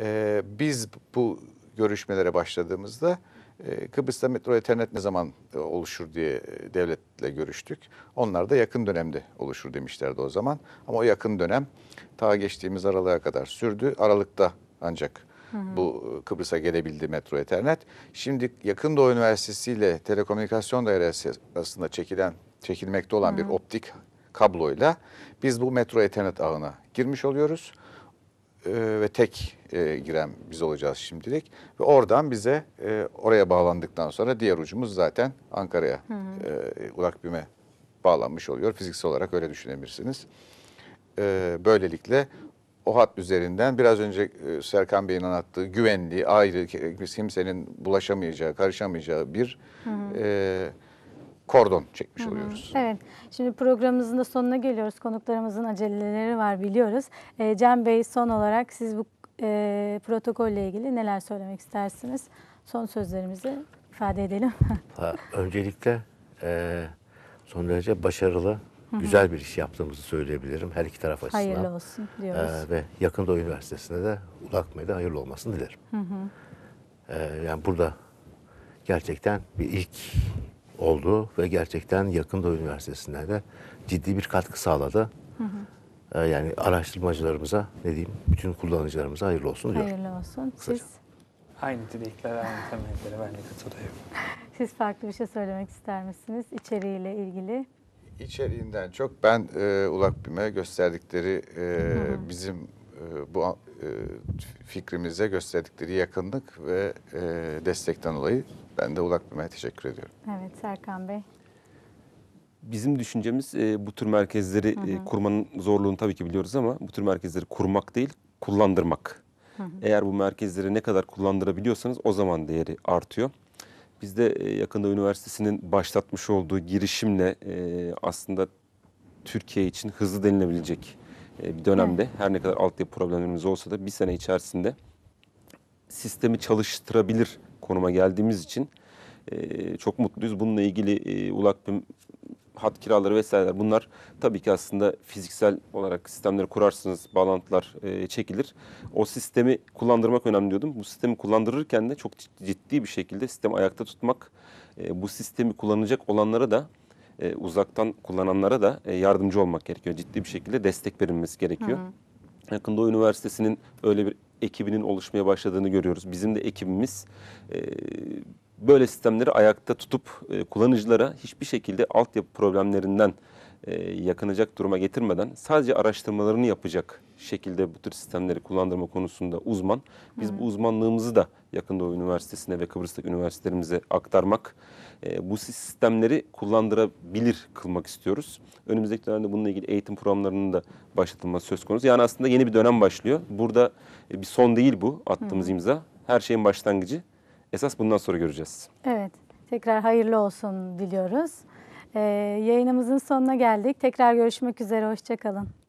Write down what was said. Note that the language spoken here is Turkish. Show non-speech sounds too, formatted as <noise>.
e, biz bu görüşmelere başladığımızda e, Kıbrıs'ta metro internet ne zaman e, oluşur diye e, devletle görüştük. Onlar da yakın dönemde oluşur demişlerdi o zaman. Ama o yakın dönem ta geçtiğimiz aralığa kadar sürdü. Aralıkta ancak bu e, Kıbrıs'a gelebildi metro internet. Şimdi Yakın Doğu Üniversitesi'yle Telekomünikasyon Dairesi arasında çekilen çekilmekte olan hı hı. bir optik kabloyla biz bu metro ethernet ağına girmiş oluyoruz. Ee, ve tek e, giren biz olacağız şimdilik. Ve oradan bize e, oraya bağlandıktan sonra diğer ucumuz zaten Ankara'ya e, ulak büme bağlanmış oluyor. Fiziksel olarak öyle düşünebilirsiniz. E, böylelikle o hat üzerinden biraz önce e, Serkan Bey'in anlattığı güvenli, ayrı, kimsenin bulaşamayacağı, karışamayacağı bir hı hı. E, kordon çekmiş Hı-hı. oluyoruz. Evet. Şimdi programımızın da sonuna geliyoruz. Konuklarımızın aceleleri var biliyoruz. E, Cem Bey son olarak siz bu e, protokolle ilgili neler söylemek istersiniz? Son sözlerimizi ifade edelim. <laughs> ha, öncelikle e, son derece başarılı, Hı-hı. güzel bir iş yaptığımızı söyleyebilirim her iki taraf açısından. Hayırlı olsun diyoruz. E, ve yakında üniversitesinde de da hayırlı olmasını dilerim. Hı hı. E, yani burada gerçekten bir ilk oldu ve gerçekten yakında üniversitesine de ciddi bir katkı sağladı. Hı hı ee, yani araştırmacılarımıza ne diyeyim bütün kullanıcılarımıza hayırlı olsun diyorum. Hayırlı olsun. Kısaca. Siz aynı dilekler aynı temelleri ben de katılıyorum. Siz farklı bir şey söylemek ister misiniz içeriğiyle ilgili? İçeriğinden çok ben e, Ulak BİM'e gösterdikleri e, Hı -hı. bizim e, bu e, fikrimize gösterdikleri yakınlık ve e, destekten dolayı ben de Ulak Bim'e teşekkür ediyorum. Evet Serkan Bey. Bizim düşüncemiz e, bu tür merkezleri hı e, hı. E, kurmanın zorluğunu tabii ki biliyoruz ama bu tür merkezleri kurmak değil, kullandırmak. Hı hı. Eğer bu merkezleri ne kadar kullandırabiliyorsanız o zaman değeri artıyor. Biz de e, yakında üniversitesinin başlatmış olduğu girişimle e, aslında Türkiye için hızlı denilebilecek ee, bir dönemde evet. her ne kadar altyapı problemlerimiz olsa da bir sene içerisinde sistemi çalıştırabilir konuma geldiğimiz için ee, çok mutluyuz. Bununla ilgili e, ULAKPİM hat kiraları vesaireler bunlar tabii ki aslında fiziksel olarak sistemleri kurarsınız, bağlantılar e, çekilir. O sistemi kullandırmak önemli diyordum. Bu sistemi kullandırırken de çok ciddi bir şekilde sistemi ayakta tutmak, e, bu sistemi kullanacak olanlara da e, uzaktan kullananlara da e, yardımcı olmak gerekiyor. Ciddi bir şekilde destek verilmesi gerekiyor. Hı hı. Yakında Üniversitesi'nin öyle bir ekibinin oluşmaya başladığını görüyoruz. Bizim de ekibimiz e, böyle sistemleri ayakta tutup e, kullanıcılara hiçbir şekilde altyapı problemlerinden e, yakınacak duruma getirmeden sadece araştırmalarını yapacak şekilde bu tür sistemleri kullandırma konusunda uzman. Biz hmm. bu uzmanlığımızı da yakında o üniversitesine ve Kıbrıs'taki üniversitelerimize aktarmak, e, bu sistemleri kullandırabilir kılmak istiyoruz. Önümüzdeki dönemde bununla ilgili eğitim programlarının da başlatılması söz konusu. Yani aslında yeni bir dönem başlıyor. Burada e, bir son değil bu attığımız hmm. imza. Her şeyin başlangıcı. Esas bundan sonra göreceğiz. Evet. Tekrar hayırlı olsun diliyoruz. Ee, yayınımızın sonuna geldik. Tekrar görüşmek üzere, hoşçakalın.